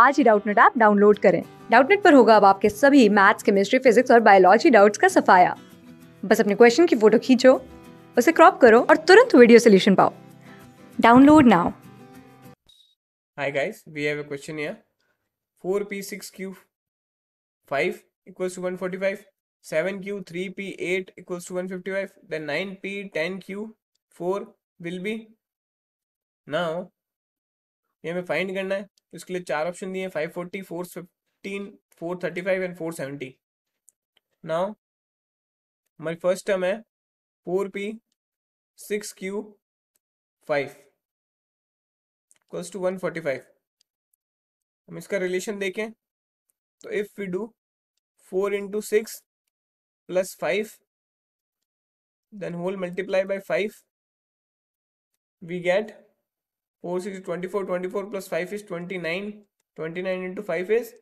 आज ही Doubtnut app download करें डाउटनेट पर होगा अब आपके सभी मैथ्स केमिस्ट्री फिजिक्स और बायोलॉजी डाउट्स का सफाया बस अपने क्वेश्चन की फोटो खींचो उसे क्रॉप करो और तुरंत वीडियो सोल्यूशन पाओ download now Hi guys, we have a question here. 4p6q 5 equals to 145, 7q 3p8 equals to 155, then 9p 10q 4 will be. Now, ये हमें फाइंड करना है तो इसके लिए चार ऑप्शन दिए five forty four fifteen four thirty five and four seventy now हमारी फर्स्ट टर्म है four P six Q five to one forty five हम इसका रिलेशन देखें तो if we do four into six plus five then whole multiply by five we get four six twenty four twenty four plus five is twenty nine twenty nine into five is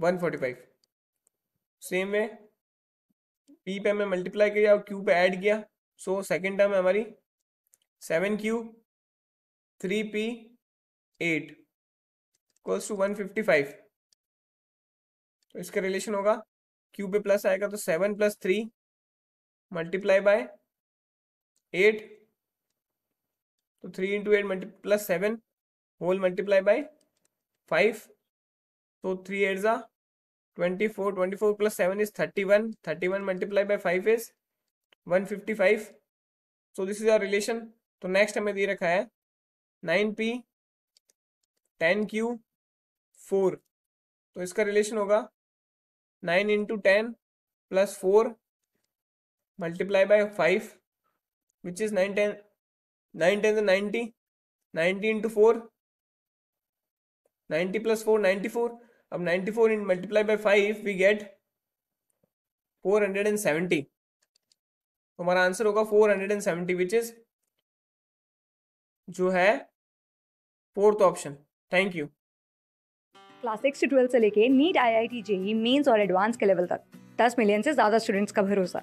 one forty five same है P पे हमें multiply किया और Q पे add किया so second term है हमारी seven Q three P eight equals to one fifty five तो इसका रिलेशन होगा क्यू पे प्लस आएगा तो seven plus three multiply by eight तो three into eight multi plus seven whole multiply by five तो थ्री एट ज़ा twenty four twenty four plus seven is thirty one thirty one multiply by five is one fifty five so this is our relation तो next हमें दे रखा है nine P ten Q four तो इसका relation होगा nine into ten plus four multiply by five which is nine ten nine ten से ninety ninety into four ninety plus four ninety four अब ninety four in multiply by five we get four hundred and seventy हमारा answer होगा four hundred and seventy which is जो है fourth option thank you class six से twelfth से लेके NEET I I T JEE mains और advance के level तक दस मिलियन से ज्यादा स्टूडेंट्स का भरोसा